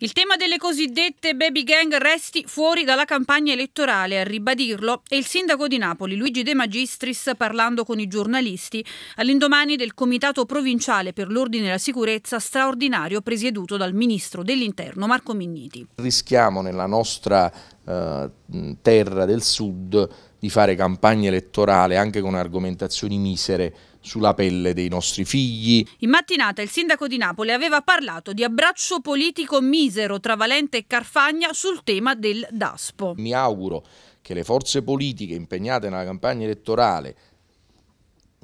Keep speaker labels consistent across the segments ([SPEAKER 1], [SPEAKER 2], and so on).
[SPEAKER 1] Il tema delle cosiddette baby gang resti fuori dalla campagna elettorale, a ribadirlo è il sindaco di Napoli Luigi De Magistris parlando con i giornalisti all'indomani del Comitato Provinciale per l'Ordine e la Sicurezza straordinario presieduto dal Ministro dell'Interno Marco Minniti.
[SPEAKER 2] Rischiamo nella nostra eh, terra del Sud di fare campagna elettorale anche con argomentazioni misere sulla pelle dei nostri figli.
[SPEAKER 1] In mattinata il sindaco di Napoli aveva parlato di abbraccio politico misero tra Valente e Carfagna sul tema del DASPO.
[SPEAKER 2] Mi auguro che le forze politiche impegnate nella campagna elettorale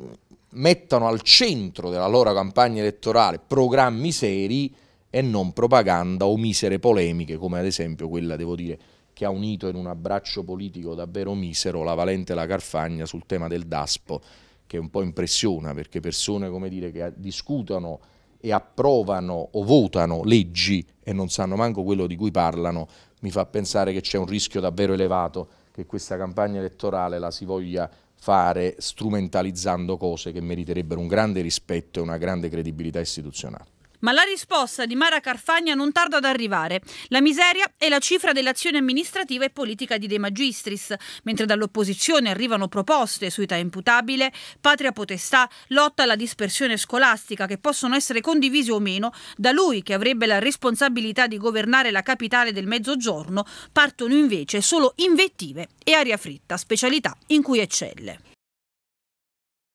[SPEAKER 2] mm, mettano al centro della loro campagna elettorale programmi seri e non propaganda o misere polemiche come ad esempio quella, devo dire, che ha unito in un abbraccio politico davvero misero la Valente e la Carfagna sul tema del DASPO, che un po' impressiona perché persone dire, che discutono e approvano o votano leggi e non sanno manco quello di cui parlano, mi fa pensare che c'è un rischio davvero elevato che questa campagna elettorale la si voglia fare strumentalizzando cose che meriterebbero un grande rispetto e una grande credibilità istituzionale.
[SPEAKER 1] Ma la risposta di Mara Carfagna non tarda ad arrivare. La miseria è la cifra dell'azione amministrativa e politica di De Magistris, mentre dall'opposizione arrivano proposte su età imputabile, patria potestà, lotta alla dispersione scolastica che possono essere condivise o meno da lui che avrebbe la responsabilità di governare la capitale del Mezzogiorno, partono invece solo invettive e aria fritta, specialità in cui eccelle.